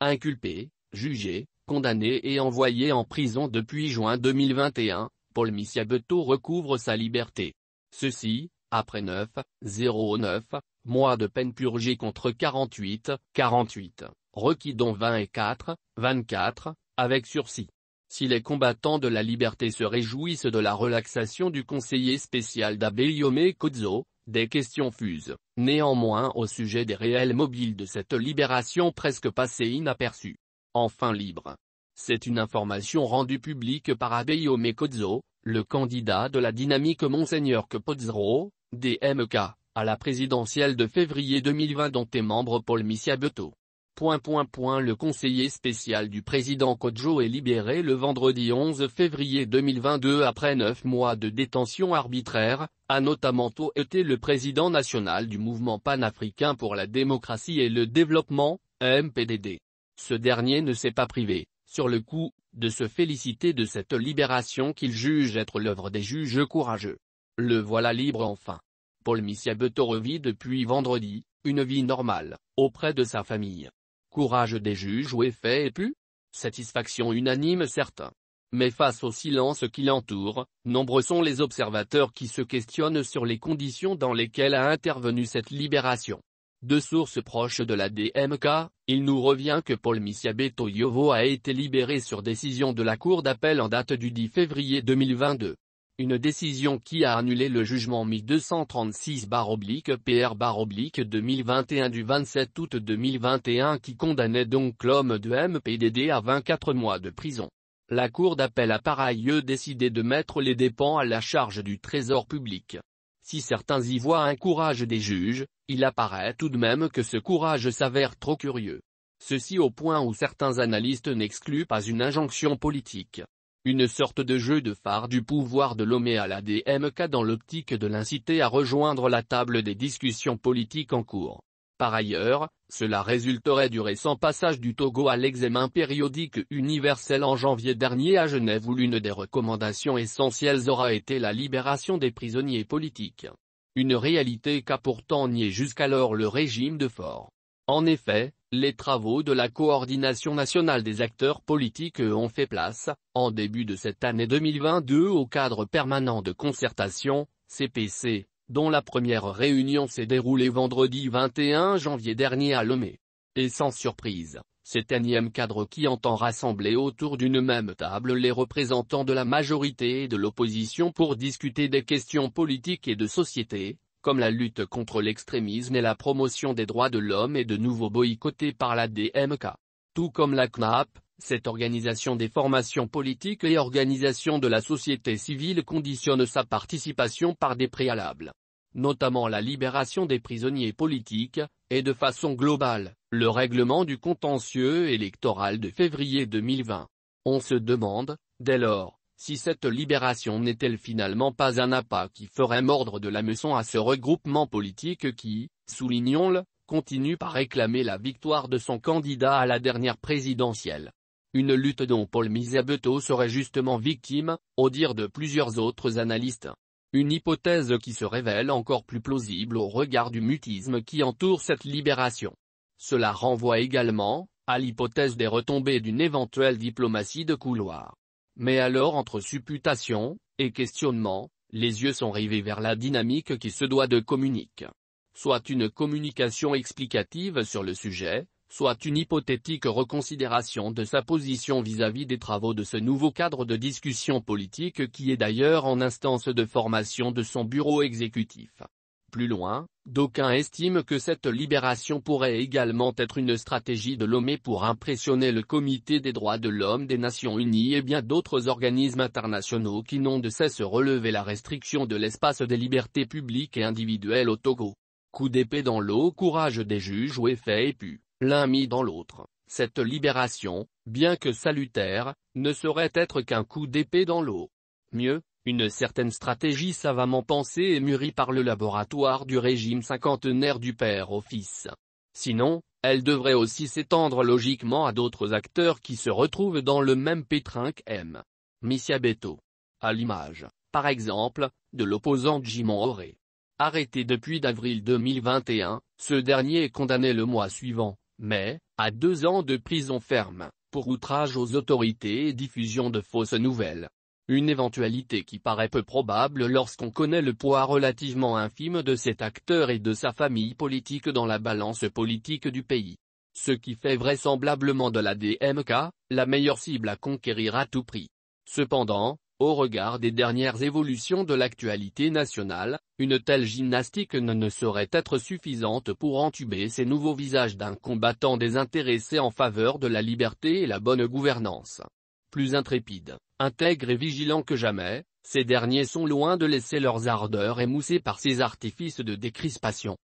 Inculpé, jugé, condamné et envoyé en prison depuis juin 2021, Paul Missiabeto recouvre sa liberté. Ceci, après 9,09, mois de peine purgée contre 48, 48, requis dont 20 24, avec sursis. Si les combattants de la liberté se réjouissent de la relaxation du conseiller spécial d'Abeliome Kozo, des questions fusent, néanmoins au sujet des réels mobiles de cette libération presque passée inaperçue. Enfin libre. C'est une information rendue publique par Abeyo Mekozo, le candidat de la dynamique Monseigneur Kepozro, DMK, à la présidentielle de février 2020 dont est membre Paul Missiabeto le conseiller spécial du président Kodjo est libéré le vendredi 11 février 2022 après neuf mois de détention arbitraire, a notamment été le président national du mouvement panafricain pour la démocratie et le développement, MPDD. Ce dernier ne s'est pas privé, sur le coup, de se féliciter de cette libération qu'il juge être l'œuvre des juges courageux. Le voilà libre enfin. Paul Missiabeto revit depuis vendredi, une vie normale, auprès de sa famille courage des juges ou effet épu Satisfaction unanime certains. Mais face au silence qui l'entoure, nombreux sont les observateurs qui se questionnent sur les conditions dans lesquelles a intervenu cette libération. De sources proches de la DMK, il nous revient que Paul Misiabé Toyovo a été libéré sur décision de la Cour d'appel en date du 10 février 2022. Une décision qui a annulé le jugement Mi-236-PR-2021 du 27 août 2021 qui condamnait donc l'homme de MPDD à 24 mois de prison. La Cour d'appel a par ailleurs décidé de mettre les dépens à la charge du Trésor public. Si certains y voient un courage des juges, il apparaît tout de même que ce courage s'avère trop curieux. Ceci au point où certains analystes n'excluent pas une injonction politique. Une sorte de jeu de phare du pouvoir de l'OME à la DMK dans l'optique de l'inciter à rejoindre la table des discussions politiques en cours. Par ailleurs, cela résulterait du récent passage du Togo à l'examen périodique universel en janvier dernier à Genève où l'une des recommandations essentielles aura été la libération des prisonniers politiques. Une réalité qu'a pourtant nié jusqu'alors le régime de Fort. En effet, les travaux de la coordination nationale des acteurs politiques ont fait place, en début de cette année 2022 au cadre permanent de concertation, CPC, dont la première réunion s'est déroulée vendredi 21 janvier dernier à Lomé. Et sans surprise, cet énième cadre qui entend rassembler autour d'une même table les représentants de la majorité et de l'opposition pour discuter des questions politiques et de société, comme la lutte contre l'extrémisme et la promotion des droits de l'homme est de nouveau boycottée par la DMK. Tout comme la CNAP, cette organisation des formations politiques et organisation de la société civile conditionne sa participation par des préalables notamment la libération des prisonniers politiques, et de façon globale, le règlement du contentieux électoral de février 2020. On se demande, dès lors, si cette libération n'est-elle finalement pas un appât qui ferait mordre de la meçon à ce regroupement politique qui, soulignons-le, continue par réclamer la victoire de son candidat à la dernière présidentielle. Une lutte dont Paul Misabeto serait justement victime, au dire de plusieurs autres analystes. Une hypothèse qui se révèle encore plus plausible au regard du mutisme qui entoure cette libération. Cela renvoie également, à l'hypothèse des retombées d'une éventuelle diplomatie de couloir. Mais alors entre supputation, et questionnement, les yeux sont rivés vers la dynamique qui se doit de communique. Soit une communication explicative sur le sujet, soit une hypothétique reconsidération de sa position vis-à-vis -vis des travaux de ce nouveau cadre de discussion politique qui est d'ailleurs en instance de formation de son bureau exécutif. Plus loin, d'aucuns estiment que cette libération pourrait également être une stratégie de l'OME pour impressionner le Comité des droits de l'homme des Nations Unies et bien d'autres organismes internationaux qui n'ont de cesse relever la restriction de l'espace des libertés publiques et individuelles au Togo. Coup d'épée dans l'eau courage des juges ou effet épu, l'un mis dans l'autre. Cette libération, bien que salutaire, ne saurait être qu'un coup d'épée dans l'eau. Mieux, une certaine stratégie savamment pensée et mûrie par le laboratoire du régime cinquantenaire du père au fils. Sinon, elle devrait aussi s'étendre logiquement à d'autres acteurs qui se retrouvent dans le même pétrin qu'M. Beto. À l'image, par exemple, de l'opposant Jimon Auré. Arrêté depuis d'avril 2021, ce dernier est condamné le mois suivant, mais, à deux ans de prison ferme, pour outrage aux autorités et diffusion de fausses nouvelles. Une éventualité qui paraît peu probable lorsqu'on connaît le poids relativement infime de cet acteur et de sa famille politique dans la balance politique du pays. Ce qui fait vraisemblablement de la DMK, la meilleure cible à conquérir à tout prix. Cependant, au regard des dernières évolutions de l'actualité nationale, une telle gymnastique ne, saurait être suffisante pour entuber ces nouveaux visages d'un combattant désintéressé en faveur de la liberté et la bonne gouvernance plus intrépides, intègres et vigilants que jamais, ces derniers sont loin de laisser leurs ardeurs émoussées par ces artifices de décrispation.